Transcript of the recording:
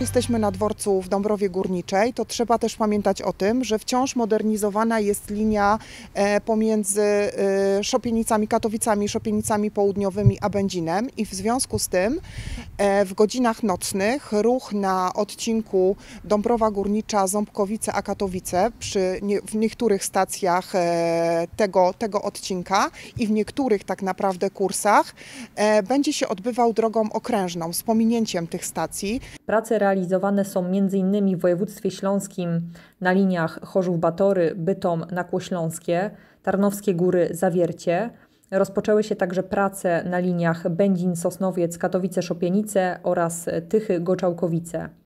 Jesteśmy na dworcu w Dąbrowie Górniczej, to trzeba też pamiętać o tym, że wciąż modernizowana jest linia e, pomiędzy e, Szopienicami Katowicami, Szopienicami Południowymi a Będzinem i w związku z tym e, w godzinach nocnych ruch na odcinku Dąbrowa Górnicza, Ząbkowice a Katowice przy nie, w niektórych stacjach tego, tego odcinka i w niektórych tak naprawdę kursach będzie się odbywał drogą okrężną z pominięciem tych stacji. Prace realizowane są m.in. w województwie śląskim na liniach Chorzów-Batory, Bytom, Nakłośląskie, Tarnowskie Góry, Zawiercie. Rozpoczęły się także prace na liniach Będzin, Sosnowiec, Katowice, Szopienice oraz Tychy, Goczałkowice.